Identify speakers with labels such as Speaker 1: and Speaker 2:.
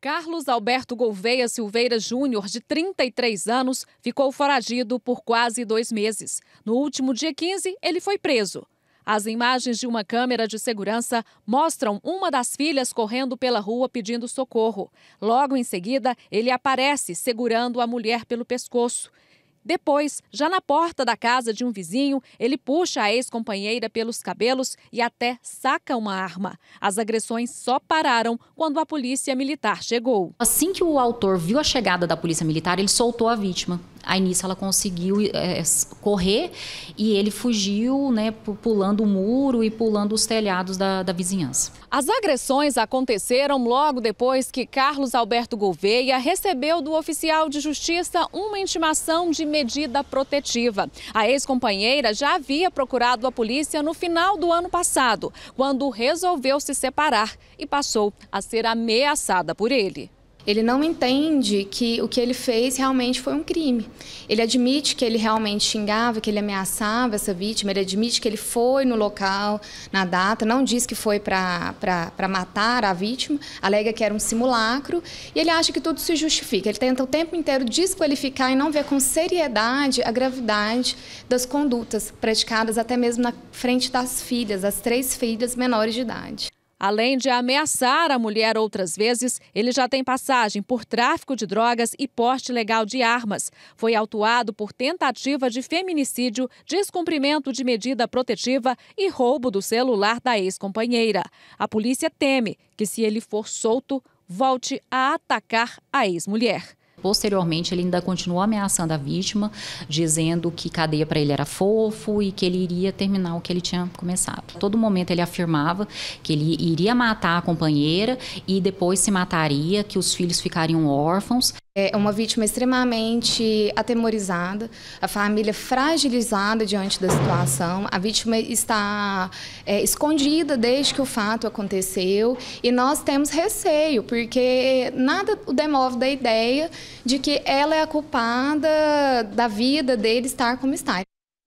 Speaker 1: Carlos Alberto Gouveia Silveira Júnior, de 33 anos, ficou foragido por quase dois meses. No último dia 15, ele foi preso. As imagens de uma câmera de segurança mostram uma das filhas correndo pela rua pedindo socorro. Logo em seguida, ele aparece segurando a mulher pelo pescoço. Depois, já na porta da casa de um vizinho, ele puxa a ex-companheira pelos cabelos e até saca uma arma. As agressões só pararam quando a polícia militar
Speaker 2: chegou. Assim que o autor viu a chegada da polícia militar, ele soltou a vítima. Aí nisso ela conseguiu é, é correr e ele fugiu, né, pulando o muro e pulando os telhados da, da vizinhança.
Speaker 1: As agressões aconteceram logo depois que Carlos Alberto Gouveia recebeu do oficial de justiça uma intimação de medida protetiva. A ex-companheira já havia procurado a polícia no final do ano passado, quando resolveu se separar e passou a ser ameaçada por
Speaker 3: ele. Ele não entende que o que ele fez realmente foi um crime. Ele admite que ele realmente xingava, que ele ameaçava essa vítima, ele admite que ele foi no local, na data, não diz que foi para matar a vítima, alega que era um simulacro e ele acha que tudo se justifica. Ele tenta o tempo inteiro desqualificar e não ver com seriedade a gravidade das condutas praticadas até mesmo na frente das filhas, as três filhas menores de idade. Além de ameaçar a mulher outras vezes, ele
Speaker 1: já tem passagem por tráfico de drogas e porte legal de armas. Foi autuado por tentativa de feminicídio, descumprimento de medida protetiva e roubo do celular da ex-companheira. A polícia teme que, se ele for solto, volte
Speaker 2: a atacar a ex-mulher. Posteriormente, ele ainda continuou ameaçando a vítima, dizendo que cadeia para ele era fofo e que ele iria terminar o que ele tinha começado. A todo momento ele afirmava que ele iria matar a companheira e depois se mataria, que os filhos ficariam órfãos.
Speaker 3: É uma vítima extremamente atemorizada, a família fragilizada diante da situação, a vítima está é, escondida desde que o fato aconteceu e nós temos receio, porque nada o demove da ideia de que ela é a culpada da vida dele estar como está.